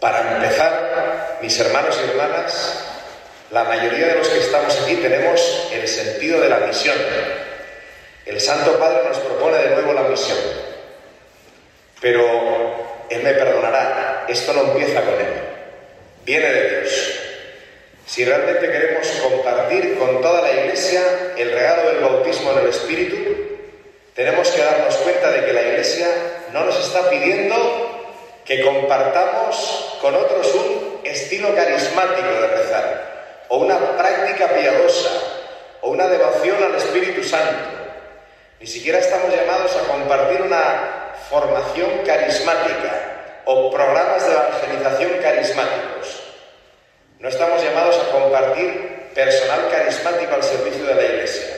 Para empezar, mis hermanos y hermanas, la mayoría de los que estamos aquí tenemos el sentido de la misión. El Santo Padre nos propone de nuevo la misión. Pero Él me perdonará, esto no empieza con Él, viene de Dios. Si realmente queremos compartir con toda la Iglesia el regalo del bautismo en el Espíritu, tenemos que darnos cuenta de que la Iglesia no nos está pidiendo que compartamos con otros un estilo carismático de rezar, o una práctica piadosa, o una devoción al Espíritu Santo. Ni siquiera estamos llamados a compartir una formación carismática o programas de evangelización carismáticos. No estamos llamados a compartir personal carismático al servicio de la Iglesia.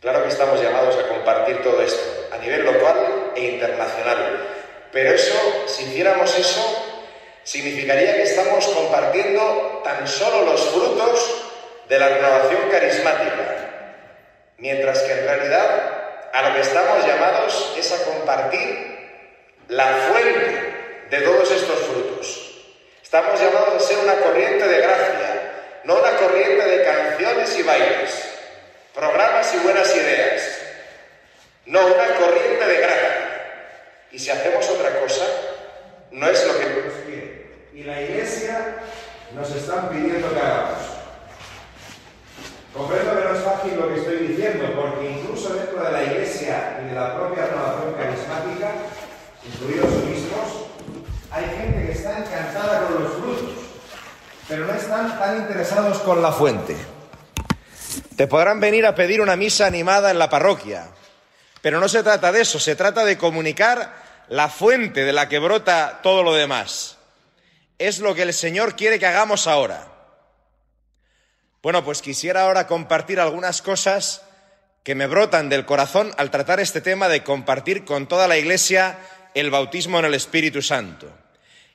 Claro que estamos llamados a compartir todo esto, a nivel local e internacional, pero eso, si hiciéramos eso, significaría que estamos compartiendo tan solo los frutos de la renovación carismática, mientras que en realidad a lo que estamos llamados es a compartir la fuente de todos estos frutos. Estamos llamados a ser una corriente de gracia, no una corriente de canciones y bailes, programas y buenas ideas, no una corriente de gracia. Y si hacemos otra cosa, no es lo que Dios Y la iglesia nos está pidiendo que hagamos. Comprendo que no es fácil lo que estoy diciendo, porque incluso dentro de la iglesia y de la propia renovación carismática, incluidos mismos, hay gente que está encantada con los frutos, pero no están tan interesados con la fuente. Te podrán venir a pedir una misa animada en la parroquia, pero no se trata de eso, se trata de comunicar la fuente de la que brota todo lo demás. Es lo que el Señor quiere que hagamos ahora. Bueno, pues quisiera ahora compartir algunas cosas que me brotan del corazón al tratar este tema de compartir con toda la Iglesia el bautismo en el Espíritu Santo.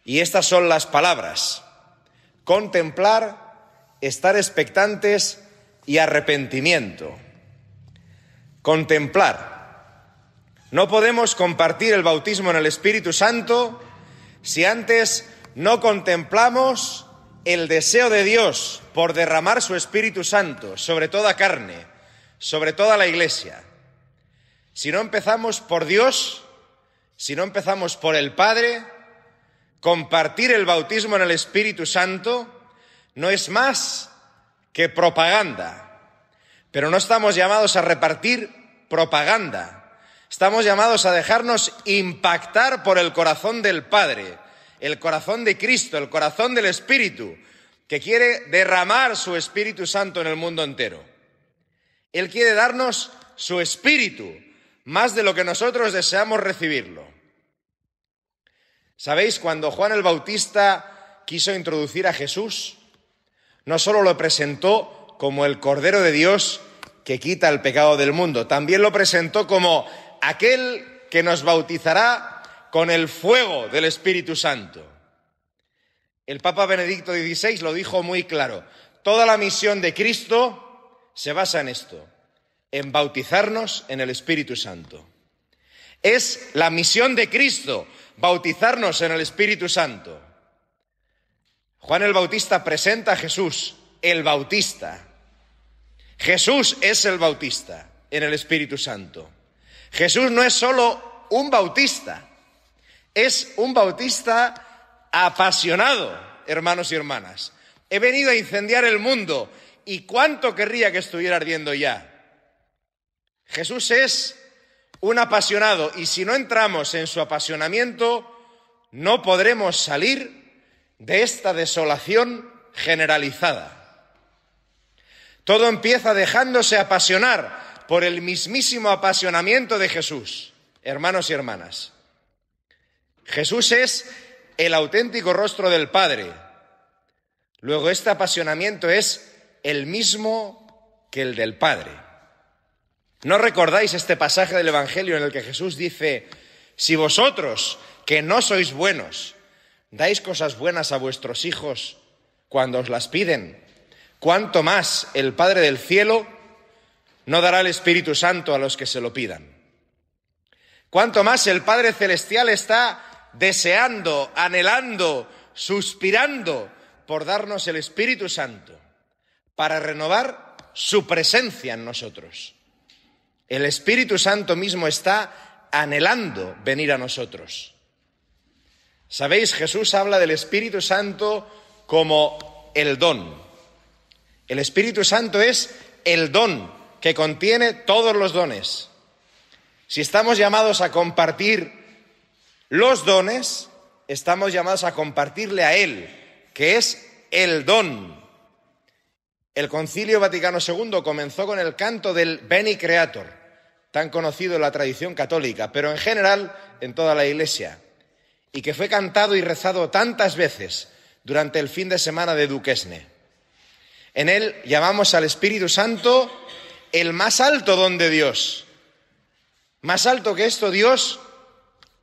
Y estas son las palabras. Contemplar, estar expectantes y arrepentimiento. Contemplar. No podemos compartir el bautismo en el Espíritu Santo si antes no contemplamos el deseo de Dios por derramar su Espíritu Santo sobre toda carne, sobre toda la Iglesia. Si no empezamos por Dios, si no empezamos por el Padre, compartir el bautismo en el Espíritu Santo no es más que propaganda. Pero no estamos llamados a repartir propaganda Estamos llamados a dejarnos impactar por el corazón del Padre, el corazón de Cristo, el corazón del Espíritu, que quiere derramar su Espíritu Santo en el mundo entero. Él quiere darnos su Espíritu, más de lo que nosotros deseamos recibirlo. ¿Sabéis? Cuando Juan el Bautista quiso introducir a Jesús, no solo lo presentó como el Cordero de Dios que quita el pecado del mundo, también lo presentó como aquel que nos bautizará con el fuego del Espíritu Santo. El Papa Benedicto XVI lo dijo muy claro. Toda la misión de Cristo se basa en esto, en bautizarnos en el Espíritu Santo. Es la misión de Cristo, bautizarnos en el Espíritu Santo. Juan el Bautista presenta a Jesús, el Bautista. Jesús es el Bautista en el Espíritu Santo. Jesús no es solo un bautista, es un bautista apasionado, hermanos y hermanas. He venido a incendiar el mundo y cuánto querría que estuviera ardiendo ya. Jesús es un apasionado y si no entramos en su apasionamiento, no podremos salir de esta desolación generalizada. Todo empieza dejándose apasionar por el mismísimo apasionamiento de Jesús. Hermanos y hermanas, Jesús es el auténtico rostro del Padre. Luego este apasionamiento es el mismo que el del Padre. ¿No recordáis este pasaje del Evangelio en el que Jesús dice, si vosotros, que no sois buenos, dais cosas buenas a vuestros hijos cuando os las piden, ¿cuánto más el Padre del Cielo no dará el Espíritu Santo a los que se lo pidan. Cuanto más el Padre Celestial está deseando, anhelando, suspirando por darnos el Espíritu Santo, para renovar su presencia en nosotros. El Espíritu Santo mismo está anhelando venir a nosotros. Sabéis, Jesús habla del Espíritu Santo como el don. El Espíritu Santo es el don que contiene todos los dones. Si estamos llamados a compartir los dones, estamos llamados a compartirle a Él, que es el don. El Concilio Vaticano II comenzó con el canto del Beni Creator, tan conocido en la tradición católica, pero en general en toda la Iglesia, y que fue cantado y rezado tantas veces durante el fin de semana de Duquesne. En él llamamos al Espíritu Santo el más alto don de Dios. Más alto que esto Dios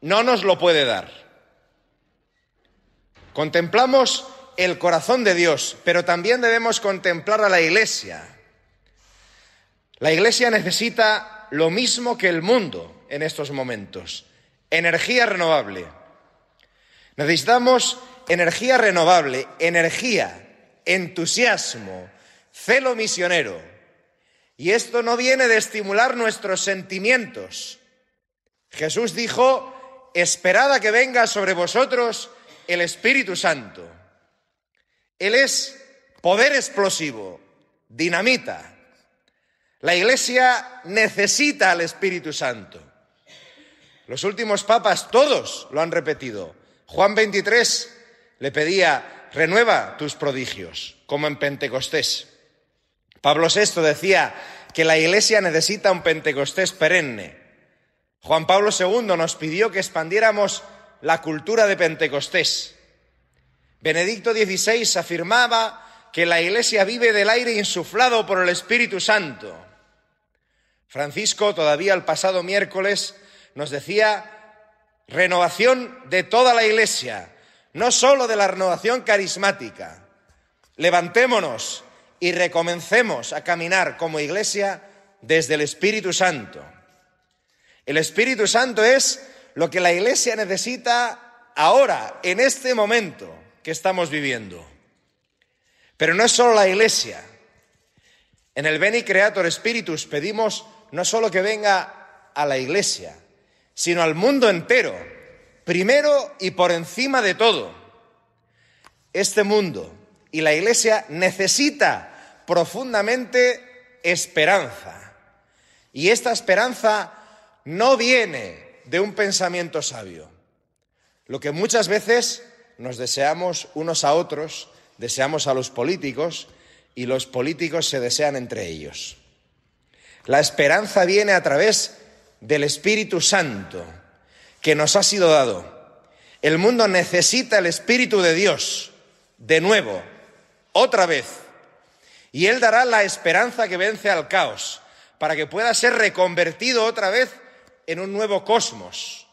no nos lo puede dar. Contemplamos el corazón de Dios, pero también debemos contemplar a la Iglesia. La Iglesia necesita lo mismo que el mundo en estos momentos, energía renovable. Necesitamos energía renovable, energía, entusiasmo, celo misionero. Y esto no viene de estimular nuestros sentimientos. Jesús dijo, esperad a que venga sobre vosotros el Espíritu Santo. Él es poder explosivo, dinamita. La Iglesia necesita al Espíritu Santo. Los últimos papas, todos lo han repetido. Juan 23 le pedía, renueva tus prodigios, como en Pentecostés. Pablo VI decía que la Iglesia necesita un Pentecostés perenne. Juan Pablo II nos pidió que expandiéramos la cultura de Pentecostés. Benedicto XVI afirmaba que la Iglesia vive del aire insuflado por el Espíritu Santo. Francisco todavía el pasado miércoles nos decía renovación de toda la Iglesia, no solo de la renovación carismática. Levantémonos, y recomencemos a caminar como iglesia desde el Espíritu Santo. El Espíritu Santo es lo que la iglesia necesita ahora, en este momento que estamos viviendo. Pero no es solo la iglesia. En el Beni Creator Spiritus pedimos no solo que venga a la iglesia, sino al mundo entero, primero y por encima de todo. Este mundo, y la Iglesia necesita profundamente esperanza. Y esta esperanza no viene de un pensamiento sabio. Lo que muchas veces nos deseamos unos a otros, deseamos a los políticos y los políticos se desean entre ellos. La esperanza viene a través del Espíritu Santo que nos ha sido dado. El mundo necesita el Espíritu de Dios de nuevo otra vez. Y Él dará la esperanza que vence al caos, para que pueda ser reconvertido otra vez en un nuevo cosmos.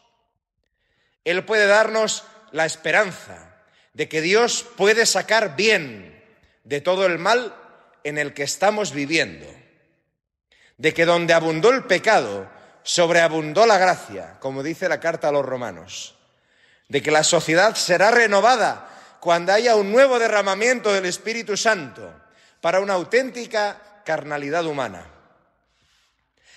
Él puede darnos la esperanza de que Dios puede sacar bien de todo el mal en el que estamos viviendo, de que donde abundó el pecado, sobreabundó la gracia, como dice la carta a los romanos, de que la sociedad será renovada cuando haya un nuevo derramamiento del Espíritu Santo para una auténtica carnalidad humana.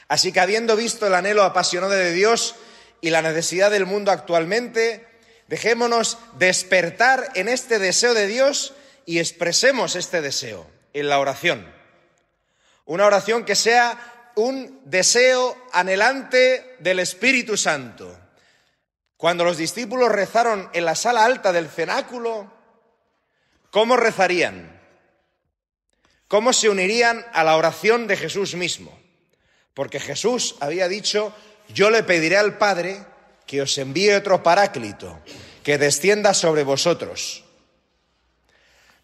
Así que habiendo visto el anhelo apasionado de Dios y la necesidad del mundo actualmente, dejémonos despertar en este deseo de Dios y expresemos este deseo en la oración. Una oración que sea un deseo anhelante del Espíritu Santo. Cuando los discípulos rezaron en la sala alta del cenáculo, ¿Cómo rezarían? ¿Cómo se unirían a la oración de Jesús mismo? Porque Jesús había dicho, yo le pediré al Padre que os envíe otro paráclito, que descienda sobre vosotros.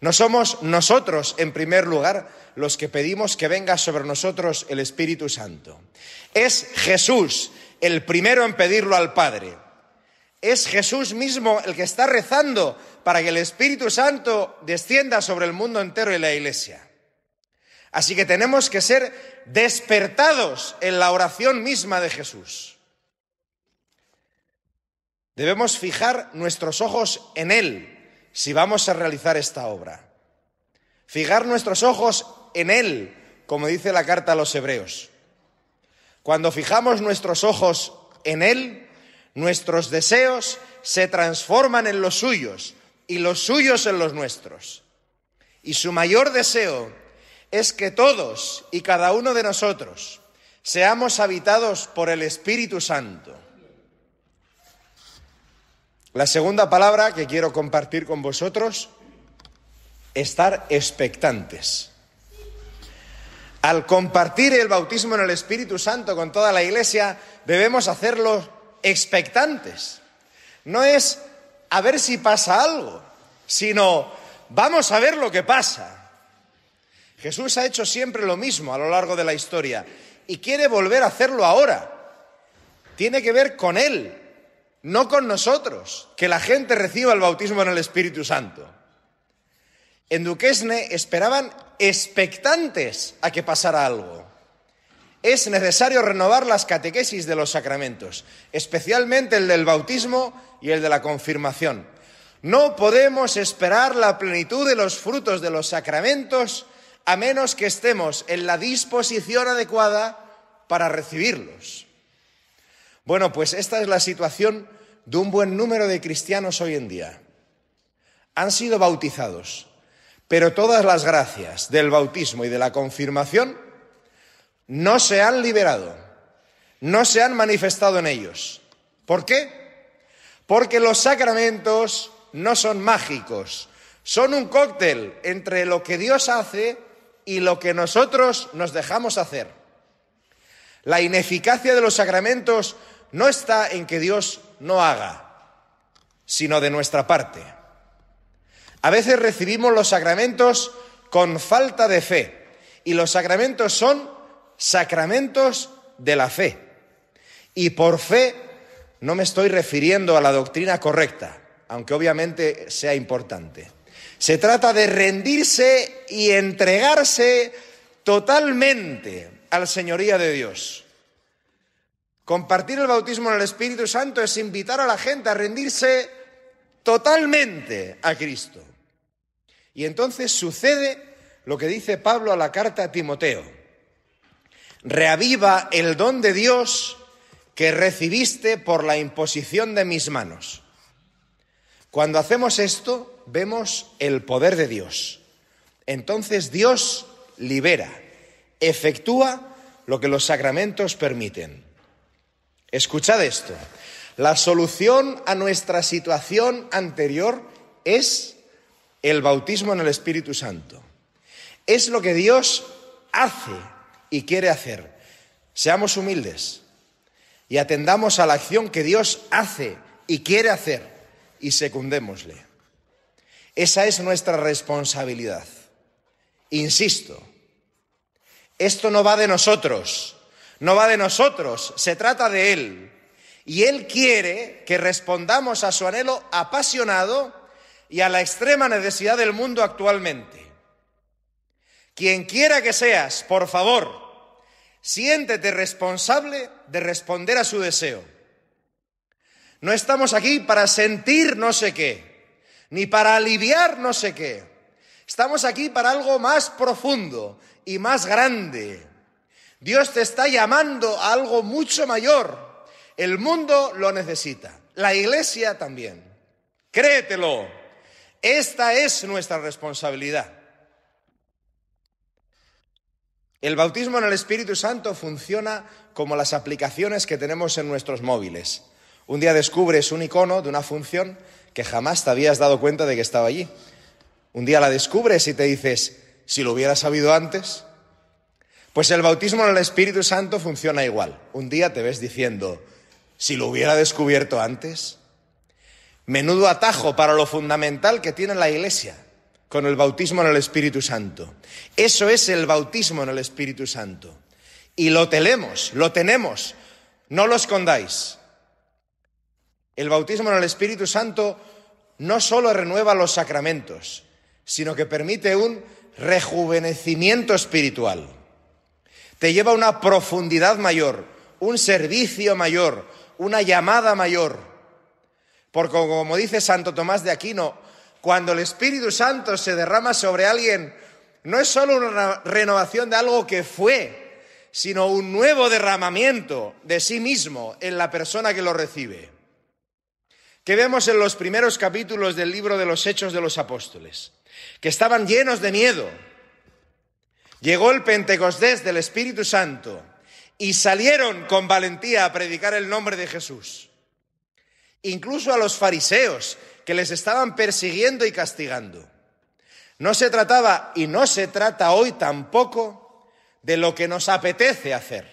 No somos nosotros, en primer lugar, los que pedimos que venga sobre nosotros el Espíritu Santo. Es Jesús el primero en pedirlo al Padre es Jesús mismo el que está rezando para que el Espíritu Santo descienda sobre el mundo entero y la Iglesia. Así que tenemos que ser despertados en la oración misma de Jesús. Debemos fijar nuestros ojos en Él si vamos a realizar esta obra. Fijar nuestros ojos en Él, como dice la carta a los hebreos. Cuando fijamos nuestros ojos en Él, Nuestros deseos se transforman en los suyos y los suyos en los nuestros. Y su mayor deseo es que todos y cada uno de nosotros seamos habitados por el Espíritu Santo. La segunda palabra que quiero compartir con vosotros, es estar expectantes. Al compartir el bautismo en el Espíritu Santo con toda la Iglesia, debemos hacerlo expectantes. No es a ver si pasa algo, sino vamos a ver lo que pasa. Jesús ha hecho siempre lo mismo a lo largo de la historia y quiere volver a hacerlo ahora. Tiene que ver con Él, no con nosotros, que la gente reciba el bautismo en el Espíritu Santo. En Duquesne esperaban expectantes a que pasara algo es necesario renovar las catequesis de los sacramentos, especialmente el del bautismo y el de la confirmación. No podemos esperar la plenitud de los frutos de los sacramentos a menos que estemos en la disposición adecuada para recibirlos. Bueno, pues esta es la situación de un buen número de cristianos hoy en día. Han sido bautizados, pero todas las gracias del bautismo y de la confirmación no se han liberado, no se han manifestado en ellos. ¿Por qué? Porque los sacramentos no son mágicos, son un cóctel entre lo que Dios hace y lo que nosotros nos dejamos hacer. La ineficacia de los sacramentos no está en que Dios no haga, sino de nuestra parte. A veces recibimos los sacramentos con falta de fe y los sacramentos son sacramentos de la fe. Y por fe no me estoy refiriendo a la doctrina correcta, aunque obviamente sea importante. Se trata de rendirse y entregarse totalmente al señoría de Dios. Compartir el bautismo en el Espíritu Santo es invitar a la gente a rendirse totalmente a Cristo. Y entonces sucede lo que dice Pablo a la carta a Timoteo reaviva el don de Dios que recibiste por la imposición de mis manos. Cuando hacemos esto, vemos el poder de Dios. Entonces Dios libera, efectúa lo que los sacramentos permiten. Escuchad esto. La solución a nuestra situación anterior es el bautismo en el Espíritu Santo. Es lo que Dios hace y quiere hacer. Seamos humildes y atendamos a la acción que Dios hace y quiere hacer y secundémosle. Esa es nuestra responsabilidad. Insisto, esto no va de nosotros, no va de nosotros, se trata de Él. Y Él quiere que respondamos a su anhelo apasionado y a la extrema necesidad del mundo actualmente. Quien quiera que seas, por favor, Siéntete responsable de responder a su deseo. No estamos aquí para sentir no sé qué, ni para aliviar no sé qué. Estamos aquí para algo más profundo y más grande. Dios te está llamando a algo mucho mayor. El mundo lo necesita, la iglesia también. Créetelo, esta es nuestra responsabilidad. El bautismo en el Espíritu Santo funciona como las aplicaciones que tenemos en nuestros móviles. Un día descubres un icono de una función que jamás te habías dado cuenta de que estaba allí. Un día la descubres y te dices, si lo hubiera sabido antes. Pues el bautismo en el Espíritu Santo funciona igual. Un día te ves diciendo, si lo hubiera descubierto antes. Menudo atajo para lo fundamental que tiene la Iglesia, con el bautismo en el Espíritu Santo. Eso es el bautismo en el Espíritu Santo. Y lo tenemos, lo tenemos. No lo escondáis. El bautismo en el Espíritu Santo no solo renueva los sacramentos, sino que permite un rejuvenecimiento espiritual. Te lleva a una profundidad mayor, un servicio mayor, una llamada mayor. Porque como dice Santo Tomás de Aquino, cuando el Espíritu Santo se derrama sobre alguien, no es solo una renovación de algo que fue, sino un nuevo derramamiento de sí mismo en la persona que lo recibe. Que vemos en los primeros capítulos del libro de los Hechos de los Apóstoles, que estaban llenos de miedo. Llegó el Pentecostés del Espíritu Santo y salieron con valentía a predicar el nombre de Jesús. Incluso a los fariseos, que les estaban persiguiendo y castigando. No se trataba, y no se trata hoy tampoco, de lo que nos apetece hacer,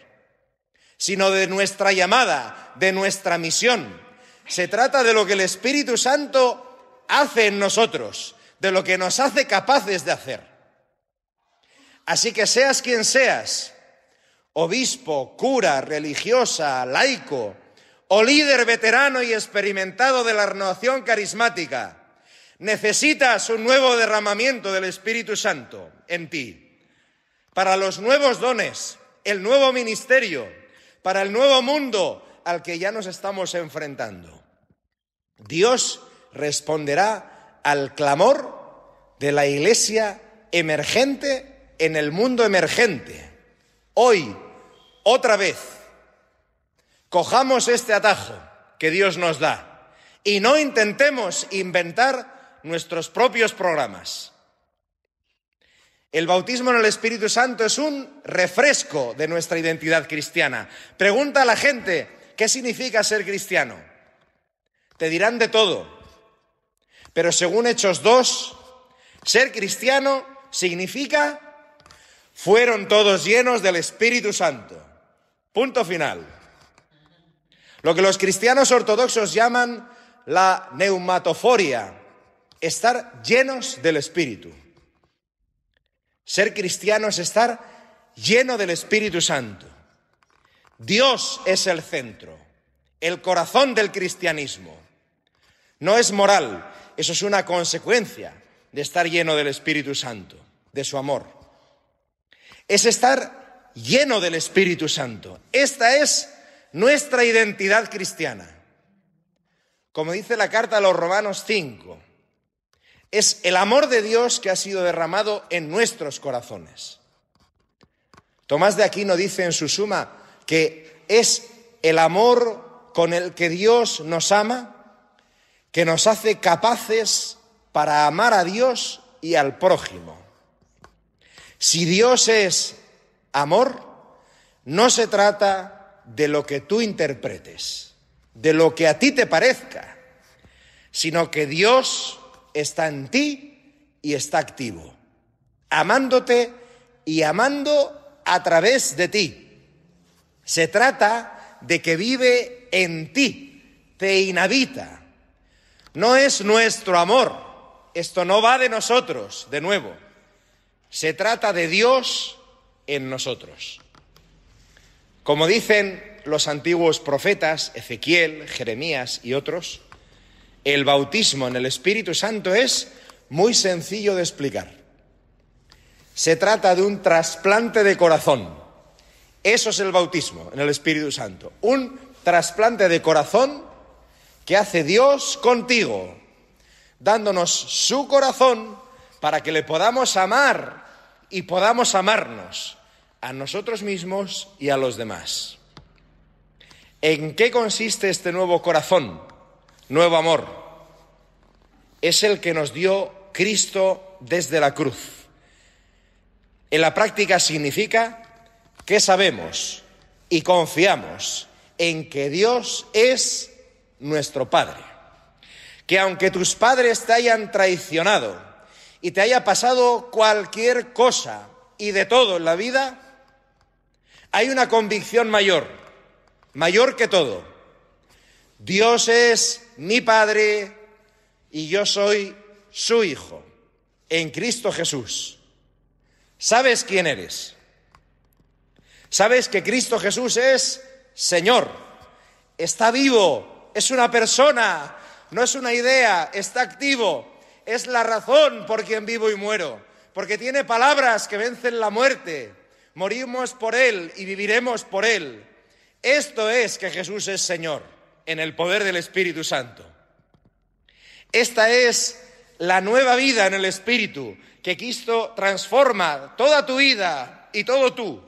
sino de nuestra llamada, de nuestra misión. Se trata de lo que el Espíritu Santo hace en nosotros, de lo que nos hace capaces de hacer. Así que seas quien seas, obispo, cura, religiosa, laico, o líder veterano y experimentado de la renovación carismática, necesitas un nuevo derramamiento del Espíritu Santo en ti, para los nuevos dones, el nuevo ministerio, para el nuevo mundo al que ya nos estamos enfrentando. Dios responderá al clamor de la iglesia emergente en el mundo emergente. Hoy, otra vez, Cojamos este atajo que Dios nos da y no intentemos inventar nuestros propios programas. El bautismo en el Espíritu Santo es un refresco de nuestra identidad cristiana. Pregunta a la gente, ¿qué significa ser cristiano? Te dirán de todo. Pero según Hechos 2, ser cristiano significa fueron todos llenos del Espíritu Santo. Punto final. Lo que los cristianos ortodoxos llaman la neumatoforia, estar llenos del Espíritu. Ser cristiano es estar lleno del Espíritu Santo. Dios es el centro, el corazón del cristianismo. No es moral, eso es una consecuencia de estar lleno del Espíritu Santo, de su amor. Es estar lleno del Espíritu Santo. Esta es nuestra identidad cristiana. Como dice la carta a los Romanos 5, es el amor de Dios que ha sido derramado en nuestros corazones. Tomás de Aquino dice en su suma que es el amor con el que Dios nos ama, que nos hace capaces para amar a Dios y al prójimo. Si Dios es amor, no se trata de lo que tú interpretes, de lo que a ti te parezca, sino que Dios está en ti y está activo, amándote y amando a través de ti. Se trata de que vive en ti, te inhabita. No es nuestro amor, esto no va de nosotros, de nuevo. Se trata de Dios en nosotros. Como dicen los antiguos profetas, Ezequiel, Jeremías y otros, el bautismo en el Espíritu Santo es muy sencillo de explicar. Se trata de un trasplante de corazón. Eso es el bautismo en el Espíritu Santo. Un trasplante de corazón que hace Dios contigo, dándonos su corazón para que le podamos amar y podamos amarnos a nosotros mismos y a los demás. ¿En qué consiste este nuevo corazón, nuevo amor? Es el que nos dio Cristo desde la cruz. En la práctica significa que sabemos y confiamos en que Dios es nuestro Padre. Que aunque tus padres te hayan traicionado y te haya pasado cualquier cosa y de todo en la vida, hay una convicción mayor, mayor que todo. Dios es mi Padre y yo soy su Hijo, en Cristo Jesús. ¿Sabes quién eres? ¿Sabes que Cristo Jesús es Señor? Está vivo, es una persona, no es una idea, está activo, es la razón por quien vivo y muero, porque tiene palabras que vencen la muerte morimos por Él y viviremos por Él. Esto es que Jesús es Señor, en el poder del Espíritu Santo. Esta es la nueva vida en el Espíritu, que Cristo transforma toda tu vida y todo tú.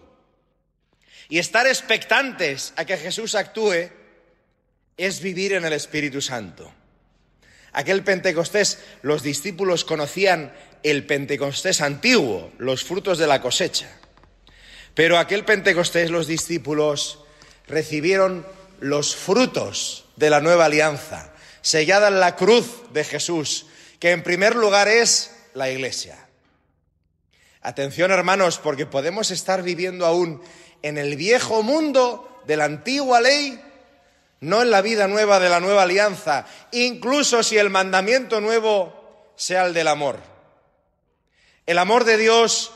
Y estar expectantes a que Jesús actúe es vivir en el Espíritu Santo. Aquel Pentecostés, los discípulos conocían el Pentecostés antiguo, los frutos de la cosecha. Pero aquel Pentecostés los discípulos recibieron los frutos de la nueva alianza, sellada en la cruz de Jesús, que en primer lugar es la iglesia. Atención hermanos, porque podemos estar viviendo aún en el viejo mundo de la antigua ley, no en la vida nueva de la nueva alianza, incluso si el mandamiento nuevo sea el del amor. El amor de Dios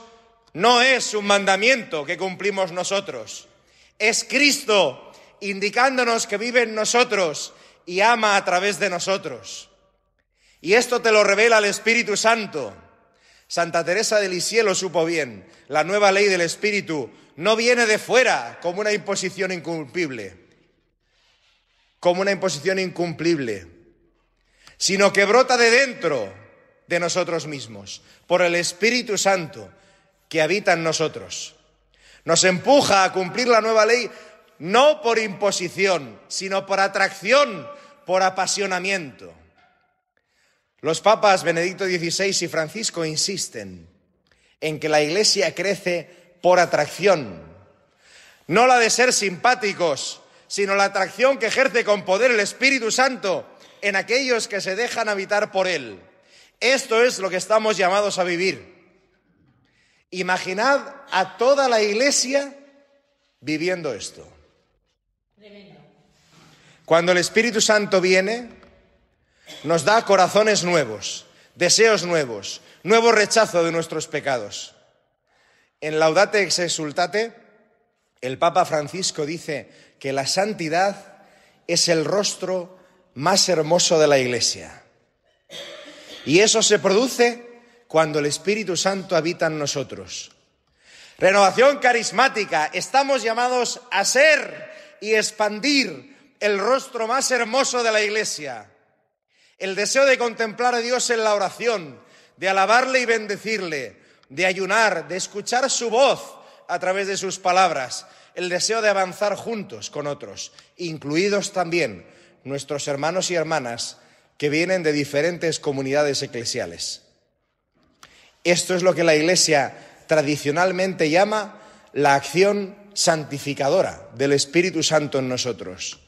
no es un mandamiento que cumplimos nosotros, es Cristo indicándonos que vive en nosotros y ama a través de nosotros. Y esto te lo revela el Espíritu Santo. Santa Teresa de Lisieux lo supo bien. La nueva ley del Espíritu no viene de fuera como una imposición incumplible, como una imposición incumplible, sino que brota de dentro de nosotros mismos, por el Espíritu Santo, que habita en nosotros. Nos empuja a cumplir la nueva ley no por imposición, sino por atracción, por apasionamiento. Los papas Benedicto XVI y Francisco insisten en que la Iglesia crece por atracción, no la de ser simpáticos, sino la atracción que ejerce con poder el Espíritu Santo en aquellos que se dejan habitar por Él. Esto es lo que estamos llamados a vivir. Imaginad a toda la iglesia viviendo esto. Cuando el Espíritu Santo viene, nos da corazones nuevos, deseos nuevos, nuevo rechazo de nuestros pecados. En Laudate ex exultate, el Papa Francisco dice que la santidad es el rostro más hermoso de la Iglesia. Y eso se produce cuando el Espíritu Santo habita en nosotros. Renovación carismática. Estamos llamados a ser y expandir el rostro más hermoso de la Iglesia. El deseo de contemplar a Dios en la oración, de alabarle y bendecirle, de ayunar, de escuchar su voz a través de sus palabras, el deseo de avanzar juntos con otros, incluidos también nuestros hermanos y hermanas que vienen de diferentes comunidades eclesiales. Esto es lo que la Iglesia tradicionalmente llama la acción santificadora del Espíritu Santo en nosotros,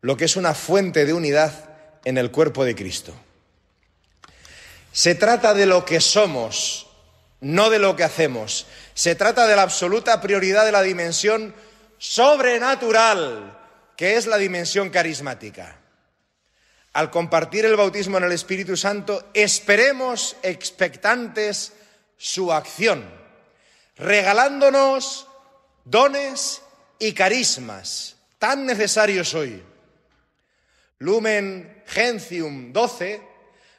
lo que es una fuente de unidad en el cuerpo de Cristo. Se trata de lo que somos, no de lo que hacemos. Se trata de la absoluta prioridad de la dimensión sobrenatural, que es la dimensión carismática al compartir el bautismo en el Espíritu Santo, esperemos expectantes su acción, regalándonos dones y carismas tan necesarios hoy. Lumen Gentium 12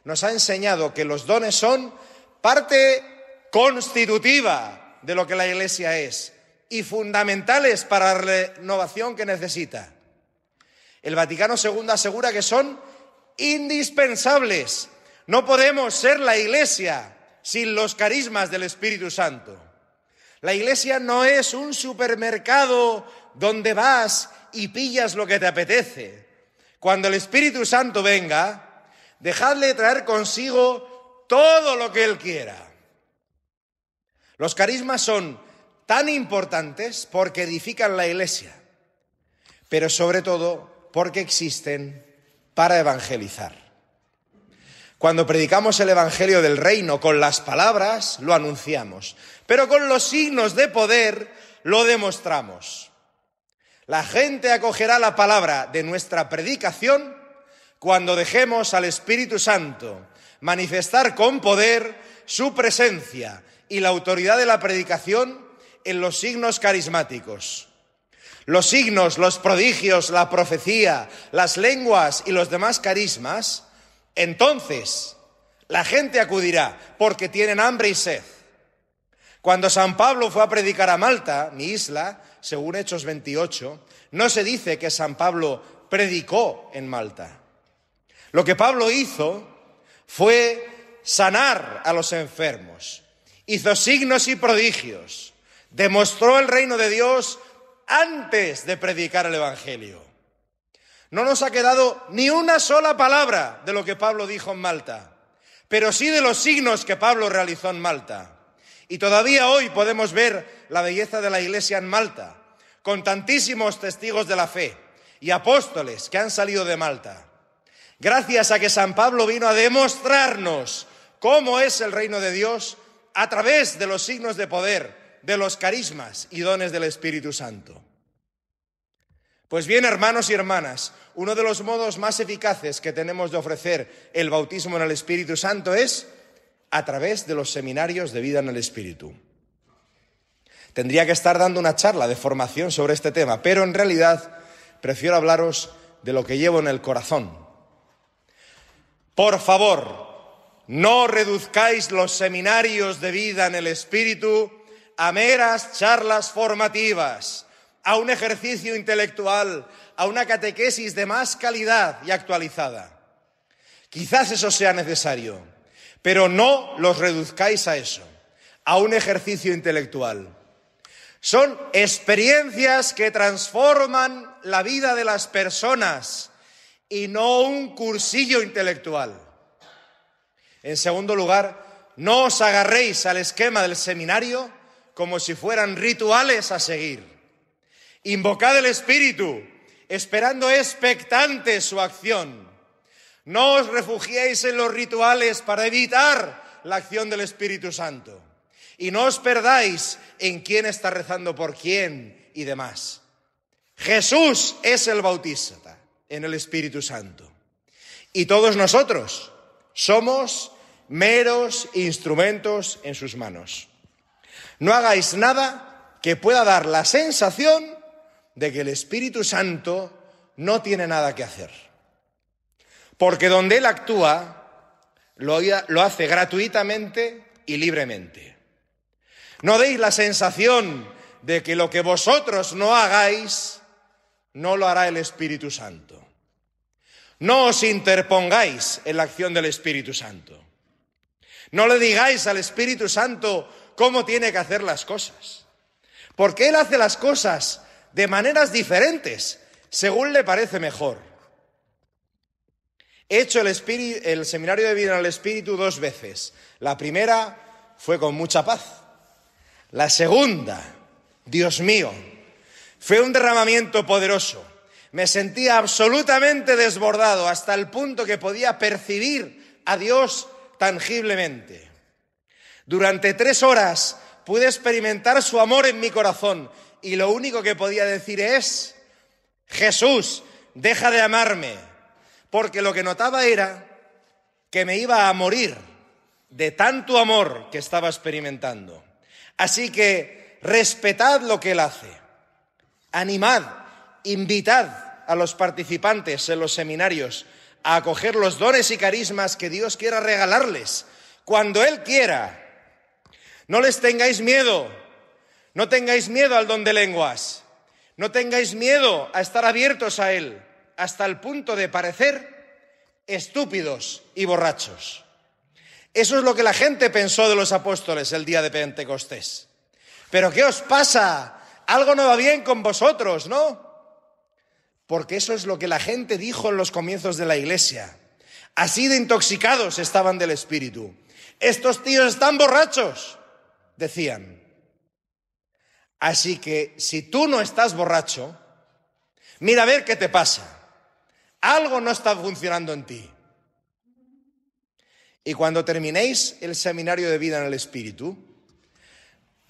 nos ha enseñado que los dones son parte constitutiva de lo que la Iglesia es y fundamentales para la renovación que necesita. El Vaticano II asegura que son indispensables. No podemos ser la iglesia sin los carismas del Espíritu Santo. La iglesia no es un supermercado donde vas y pillas lo que te apetece. Cuando el Espíritu Santo venga, dejadle traer consigo todo lo que Él quiera. Los carismas son tan importantes porque edifican la iglesia, pero sobre todo porque existen para evangelizar. Cuando predicamos el Evangelio del Reino con las palabras, lo anunciamos, pero con los signos de poder lo demostramos. La gente acogerá la palabra de nuestra predicación cuando dejemos al Espíritu Santo manifestar con poder su presencia y la autoridad de la predicación en los signos carismáticos, los signos, los prodigios, la profecía, las lenguas y los demás carismas, entonces la gente acudirá porque tienen hambre y sed. Cuando San Pablo fue a predicar a Malta, mi isla, según Hechos 28, no se dice que San Pablo predicó en Malta. Lo que Pablo hizo fue sanar a los enfermos, hizo signos y prodigios, demostró el reino de Dios antes de predicar el Evangelio. No nos ha quedado ni una sola palabra de lo que Pablo dijo en Malta, pero sí de los signos que Pablo realizó en Malta. Y todavía hoy podemos ver la belleza de la iglesia en Malta, con tantísimos testigos de la fe y apóstoles que han salido de Malta. Gracias a que San Pablo vino a demostrarnos cómo es el reino de Dios a través de los signos de poder de los carismas y dones del Espíritu Santo. Pues bien, hermanos y hermanas, uno de los modos más eficaces que tenemos de ofrecer el bautismo en el Espíritu Santo es a través de los seminarios de vida en el Espíritu. Tendría que estar dando una charla de formación sobre este tema, pero en realidad prefiero hablaros de lo que llevo en el corazón. Por favor, no reduzcáis los seminarios de vida en el Espíritu a meras charlas formativas, a un ejercicio intelectual, a una catequesis de más calidad y actualizada. Quizás eso sea necesario, pero no los reduzcáis a eso, a un ejercicio intelectual. Son experiencias que transforman la vida de las personas y no un cursillo intelectual. En segundo lugar, no os agarréis al esquema del seminario como si fueran rituales a seguir. Invocad el Espíritu, esperando expectante su acción. No os refugiéis en los rituales para evitar la acción del Espíritu Santo. Y no os perdáis en quién está rezando por quién y demás. Jesús es el bautista en el Espíritu Santo. Y todos nosotros somos meros instrumentos en sus manos. No hagáis nada que pueda dar la sensación de que el Espíritu Santo no tiene nada que hacer. Porque donde Él actúa, lo, hace gratuitamente y libremente. No deis la sensación de que lo que vosotros no hagáis, no lo hará el Espíritu Santo. No os interpongáis en la acción del Espíritu Santo. No le digáis al Espíritu Santo, cómo tiene que hacer las cosas. Porque Él hace las cosas de maneras diferentes, según le parece mejor. He hecho el, seminario de vida en el Espíritu dos veces. La primera fue con mucha paz. La segunda, Dios mío, fue un derramamiento poderoso. Me sentía absolutamente desbordado hasta el punto que podía percibir a Dios tangiblemente. Durante tres horas pude experimentar su amor en mi corazón y lo único que podía decir es, Jesús, deja de amarme, porque lo que notaba era que me iba a morir de tanto amor que estaba experimentando. Así que respetad lo que él hace, animad, invitad a los participantes en los seminarios a acoger los dones y carismas que Dios quiera regalarles cuando Él quiera no les tengáis miedo, no tengáis miedo al don de lenguas, no tengáis miedo a estar abiertos a él hasta el punto de parecer estúpidos y borrachos. Eso es lo que la gente pensó de los apóstoles el día de Pentecostés. Pero ¿qué os pasa? Algo no va bien con vosotros, ¿no? Porque eso es lo que la gente dijo en los comienzos de la iglesia. Así de intoxicados estaban del espíritu. Estos tíos están borrachos decían, así que si tú no estás borracho, mira a ver qué te pasa. Algo no está funcionando en ti. Y cuando terminéis el seminario de vida en el Espíritu,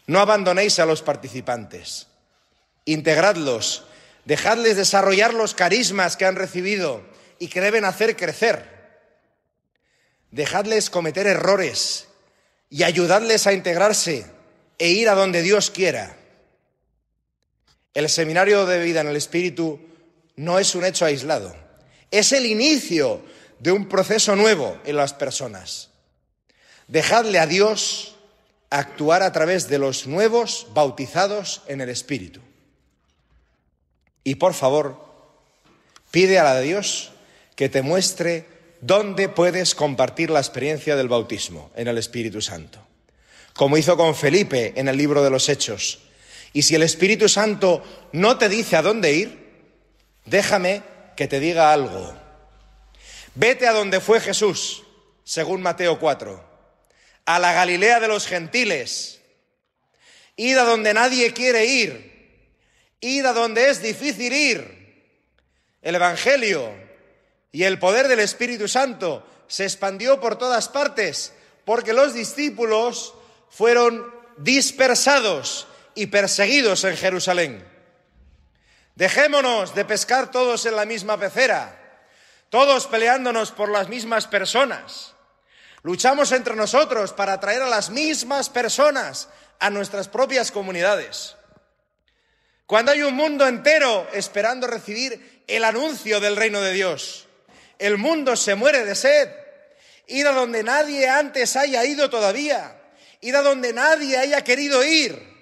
no abandonéis a los participantes. Integradlos, dejadles desarrollar los carismas que han recibido y que deben hacer crecer. Dejadles cometer errores y ayudarles a integrarse e ir a donde Dios quiera. El seminario de vida en el Espíritu no es un hecho aislado, es el inicio de un proceso nuevo en las personas. Dejadle a Dios actuar a través de los nuevos bautizados en el Espíritu. Y por favor, pide a la de Dios que te muestre ¿Dónde puedes compartir la experiencia del bautismo en el Espíritu Santo? Como hizo con Felipe en el libro de los Hechos. Y si el Espíritu Santo no te dice a dónde ir, déjame que te diga algo. Vete a donde fue Jesús, según Mateo 4, a la Galilea de los gentiles. Id a donde nadie quiere ir. Id a donde es difícil ir. El Evangelio y el poder del Espíritu Santo se expandió por todas partes, porque los discípulos fueron dispersados y perseguidos en Jerusalén. Dejémonos de pescar todos en la misma pecera, todos peleándonos por las mismas personas. Luchamos entre nosotros para atraer a las mismas personas a nuestras propias comunidades. Cuando hay un mundo entero esperando recibir el anuncio del reino de Dios. El mundo se muere de sed. Ir a donde nadie antes haya ido todavía. Ir a donde nadie haya querido ir.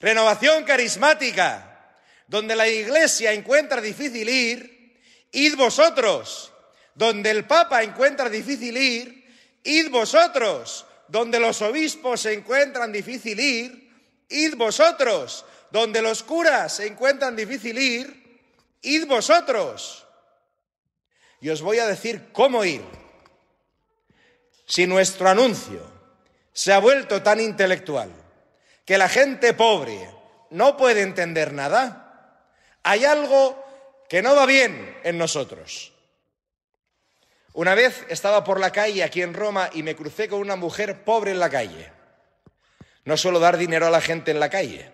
Renovación carismática, donde la iglesia encuentra difícil ir, id vosotros. Donde el Papa encuentra difícil ir, id vosotros. Donde los obispos se encuentran difícil ir, id vosotros. Donde los curas se encuentran difícil ir, id vosotros y os voy a decir cómo ir. Si nuestro anuncio se ha vuelto tan intelectual que la gente pobre no puede entender nada, hay algo que no va bien en nosotros. Una vez estaba por la calle aquí en Roma y me crucé con una mujer pobre en la calle. No suelo dar dinero a la gente en la calle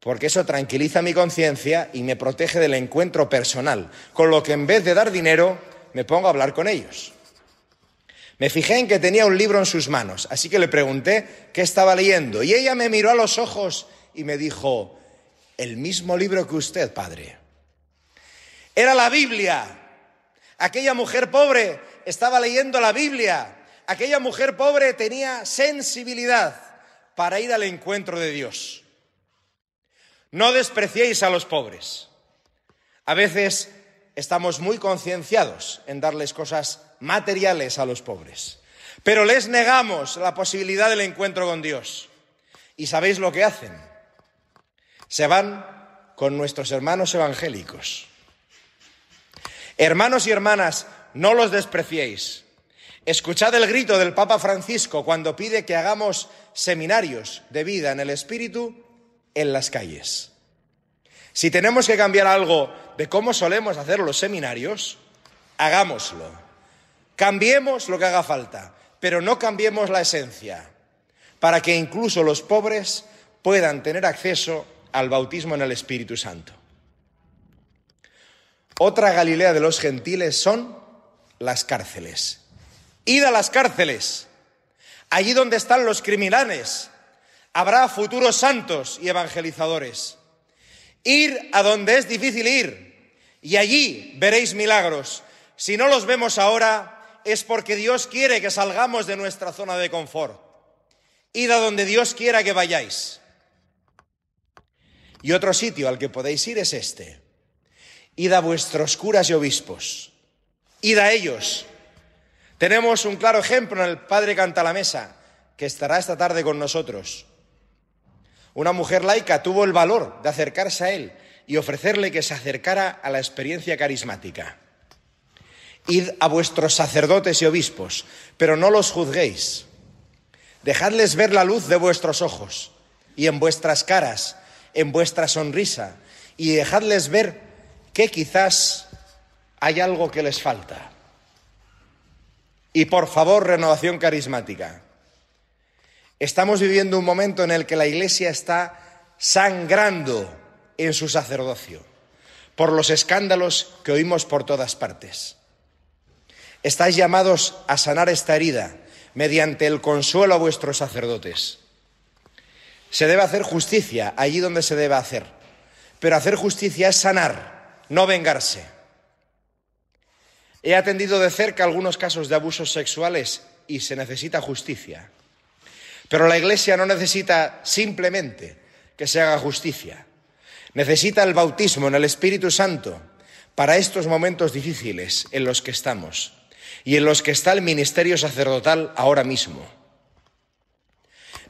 porque eso tranquiliza mi conciencia y me protege del encuentro personal, con lo que en vez de dar dinero me pongo a hablar con ellos. Me fijé en que tenía un libro en sus manos, así que le pregunté qué estaba leyendo y ella me miró a los ojos y me dijo, el mismo libro que usted, padre. Era la Biblia. Aquella mujer pobre estaba leyendo la Biblia. Aquella mujer pobre tenía sensibilidad para ir al encuentro de Dios. No despreciéis a los pobres. A veces estamos muy concienciados en darles cosas materiales a los pobres, pero les negamos la posibilidad del encuentro con Dios. ¿Y sabéis lo que hacen? Se van con nuestros hermanos evangélicos. Hermanos y hermanas, no los despreciéis. Escuchad el grito del Papa Francisco cuando pide que hagamos seminarios de vida en el Espíritu en las calles. Si tenemos que cambiar algo de cómo solemos hacer los seminarios, hagámoslo. Cambiemos lo que haga falta, pero no cambiemos la esencia, para que incluso los pobres puedan tener acceso al bautismo en el Espíritu Santo. Otra Galilea de los gentiles son las cárceles. Id a las cárceles, allí donde están los criminales, habrá futuros santos y evangelizadores. Ir a donde es difícil ir y allí veréis milagros. Si no los vemos ahora es porque Dios quiere que salgamos de nuestra zona de confort. Id a donde Dios quiera que vayáis. Y otro sitio al que podéis ir es este. Id a vuestros curas y obispos. Id a ellos. Tenemos un claro ejemplo en el Padre Cantalamesa, que estará esta tarde con nosotros. Una mujer laica tuvo el valor de acercarse a él y ofrecerle que se acercara a la experiencia carismática. Id a vuestros sacerdotes y obispos, pero no los juzguéis. Dejadles ver la luz de vuestros ojos y en vuestras caras, en vuestra sonrisa, y dejadles ver que quizás hay algo que les falta. Y por favor, renovación carismática, Estamos viviendo un momento en el que la Iglesia está sangrando en su sacerdocio por los escándalos que oímos por todas partes. Estáis llamados a sanar esta herida mediante el consuelo a vuestros sacerdotes. Se debe hacer justicia allí donde se debe hacer, pero hacer justicia es sanar, no vengarse. He atendido de cerca algunos casos de abusos sexuales y se necesita justicia. Pero la Iglesia no necesita simplemente que se haga justicia. Necesita el bautismo en el Espíritu Santo para estos momentos difíciles en los que estamos y en los que está el ministerio sacerdotal ahora mismo.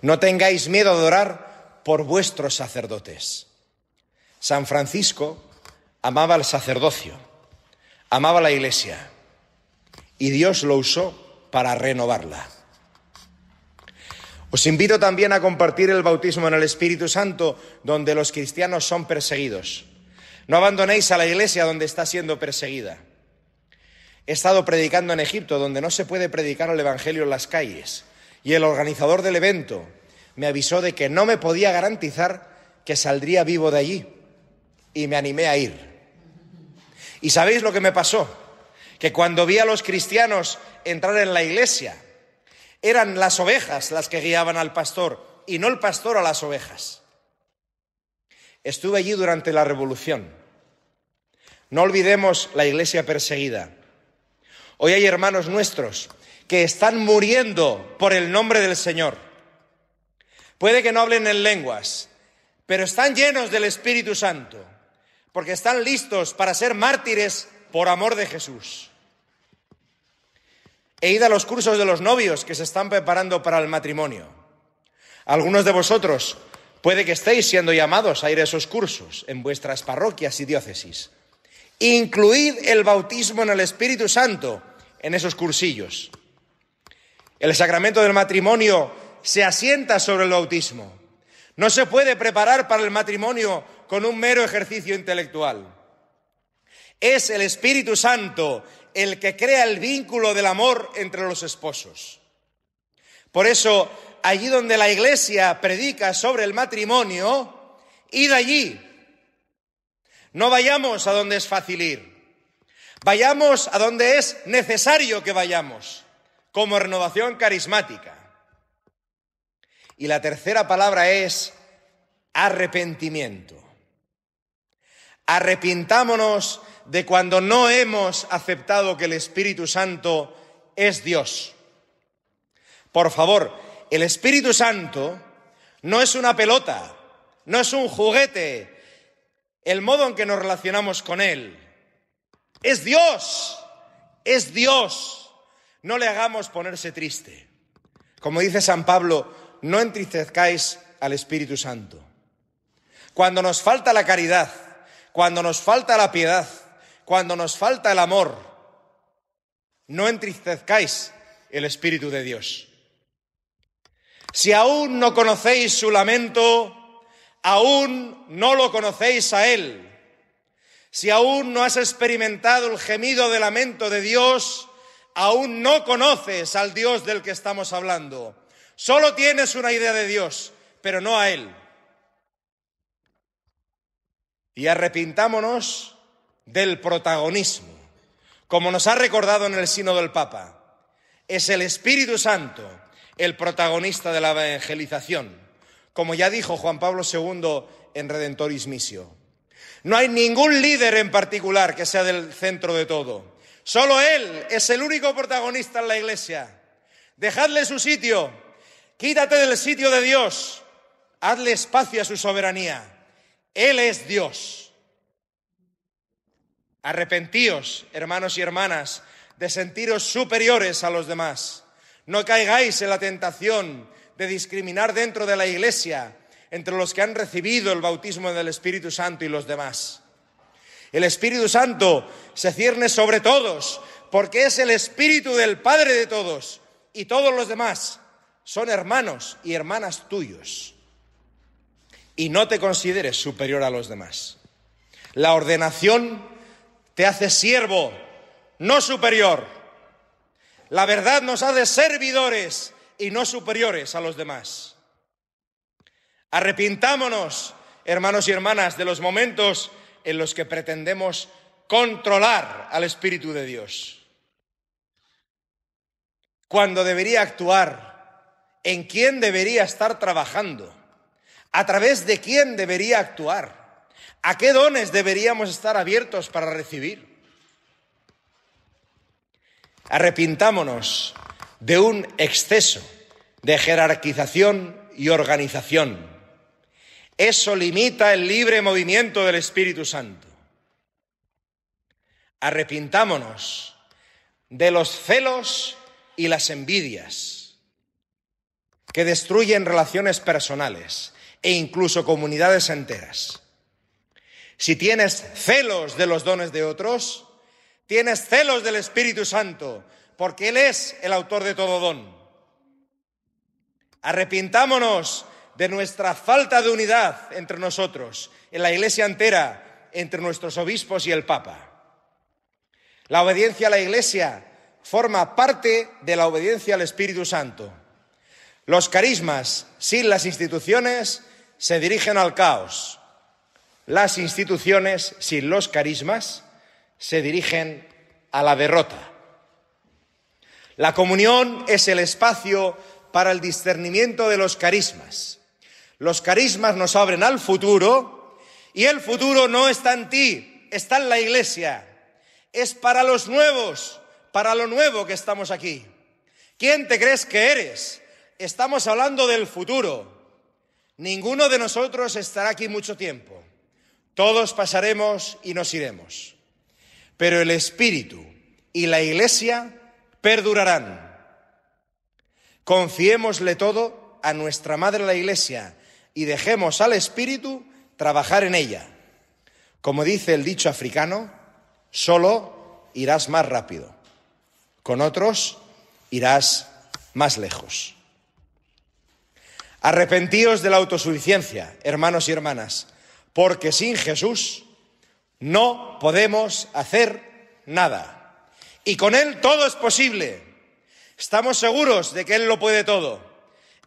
No tengáis miedo de orar por vuestros sacerdotes. San Francisco amaba el sacerdocio, amaba la iglesia y Dios lo usó para renovarla. Os invito también a compartir el bautismo en el Espíritu Santo, donde los cristianos son perseguidos. No abandonéis a la iglesia donde está siendo perseguida. He estado predicando en Egipto, donde no se puede predicar el Evangelio en las calles, y el organizador del evento me avisó de que no me podía garantizar que saldría vivo de allí, y me animé a ir. ¿Y sabéis lo que me pasó? Que cuando vi a los cristianos entrar en la iglesia, eran las ovejas las que guiaban al pastor y no el pastor a las ovejas. Estuve allí durante la revolución. No olvidemos la iglesia perseguida. Hoy hay hermanos nuestros que están muriendo por el nombre del Señor. Puede que no hablen en lenguas, pero están llenos del Espíritu Santo, porque están listos para ser mártires por amor de Jesús. E id a los cursos de los novios que se están preparando para el matrimonio. Algunos de vosotros puede que estéis siendo llamados a ir a esos cursos en vuestras parroquias y diócesis. Incluid el bautismo en el Espíritu Santo en esos cursillos. El sacramento del matrimonio se asienta sobre el bautismo. No se puede preparar para el matrimonio con un mero ejercicio intelectual. Es el Espíritu Santo el que crea el vínculo del amor entre los esposos. Por eso, allí donde la iglesia predica sobre el matrimonio, id allí. No vayamos a donde es fácil ir. Vayamos a donde es necesario que vayamos, como renovación carismática. Y la tercera palabra es arrepentimiento. Arrepintámonos de cuando no hemos aceptado que el Espíritu Santo es Dios. Por favor, el Espíritu Santo no es una pelota, no es un juguete, el modo en que nos relacionamos con Él. Es Dios, es Dios. No le hagamos ponerse triste. Como dice San Pablo, no entristezcáis al Espíritu Santo. Cuando nos falta la caridad, cuando nos falta la piedad, cuando nos falta el amor, no entristezcáis el Espíritu de Dios. Si aún no conocéis su lamento, aún no lo conocéis a Él. Si aún no has experimentado el gemido de lamento de Dios, aún no conoces al Dios del que estamos hablando. Solo tienes una idea de Dios, pero no a Él. Y arrepintámonos del protagonismo. Como nos ha recordado en el Sino del Papa, es el Espíritu Santo el protagonista de la evangelización, como ya dijo Juan Pablo II en Redentoris Missio. No hay ningún líder en particular que sea del centro de todo. Solo Él es el único protagonista en la Iglesia. Dejadle su sitio, quítate del sitio de Dios, hazle espacio a su soberanía. Él es Dios. Arrepentíos, hermanos y hermanas, de sentiros superiores a los demás. No caigáis en la tentación de discriminar dentro de la Iglesia entre los que han recibido el bautismo del Espíritu Santo y los demás. El Espíritu Santo se cierne sobre todos, porque es el Espíritu del Padre de todos, y todos los demás son hermanos y hermanas tuyos. Y no te consideres superior a los demás. La ordenación te hace siervo, no superior. La verdad nos hace servidores y no superiores a los demás. Arrepintámonos, hermanos y hermanas, de los momentos en los que pretendemos controlar al Espíritu de Dios, cuando debería actuar, en quién debería estar trabajando, a través de quién debería actuar. ¿A qué dones deberíamos estar abiertos para recibir? Arrepintámonos de un exceso de jerarquización y organización. Eso limita el libre movimiento del Espíritu Santo. Arrepintámonos de los celos y las envidias que destruyen relaciones personales e incluso comunidades enteras. Si tienes celos de los dones de otros, tienes celos del Espíritu Santo, porque Él es el autor de todo don. Arrepintámonos de nuestra falta de unidad entre nosotros, en la Iglesia entera, entre nuestros obispos y el Papa. La obediencia a la Iglesia forma parte de la obediencia al Espíritu Santo. Los carismas sin las instituciones se dirigen al caos. Las instituciones sin los carismas se dirigen a la derrota. La comunión es el espacio para el discernimiento de los carismas. Los carismas nos abren al futuro y el futuro no está en ti, está en la iglesia. Es para los nuevos, para lo nuevo que estamos aquí. ¿Quién te crees que eres? Estamos hablando del futuro. Ninguno de nosotros estará aquí mucho tiempo. Todos pasaremos y nos iremos, pero el Espíritu y la Iglesia perdurarán. Confiémosle todo a nuestra Madre la Iglesia y dejemos al Espíritu trabajar en ella. Como dice el dicho africano, solo irás más rápido, con otros irás más lejos. Arrepentíos de la autosuficiencia, hermanos y hermanas porque sin Jesús no podemos hacer nada. Y con Él todo es posible. Estamos seguros de que Él lo puede todo.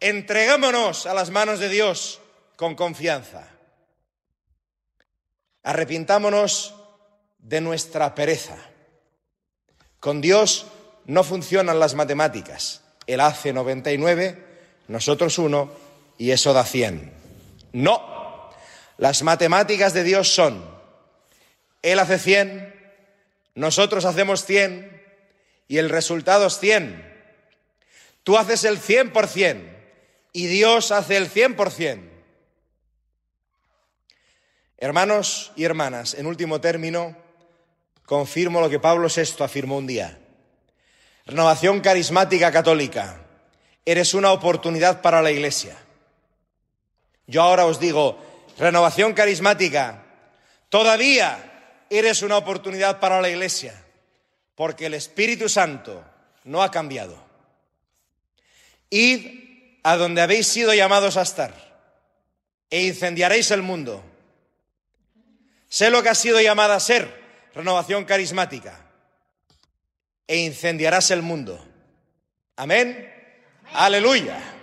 Entregámonos a las manos de Dios con confianza. Arrepintámonos de nuestra pereza. Con Dios no funcionan las matemáticas. Él hace 99, nosotros uno y eso da 100. No las matemáticas de Dios son, Él hace 100, nosotros hacemos 100 y el resultado es 100. Tú haces el 100% y Dios hace el 100%. Hermanos y hermanas, en último término, confirmo lo que Pablo VI afirmó un día. Renovación carismática católica, eres una oportunidad para la Iglesia. Yo ahora os digo, Renovación carismática, todavía eres una oportunidad para la Iglesia, porque el Espíritu Santo no ha cambiado. Id a donde habéis sido llamados a estar e incendiaréis el mundo. Sé lo que has sido llamada a ser, renovación carismática, e incendiarás el mundo. Amén. Aleluya.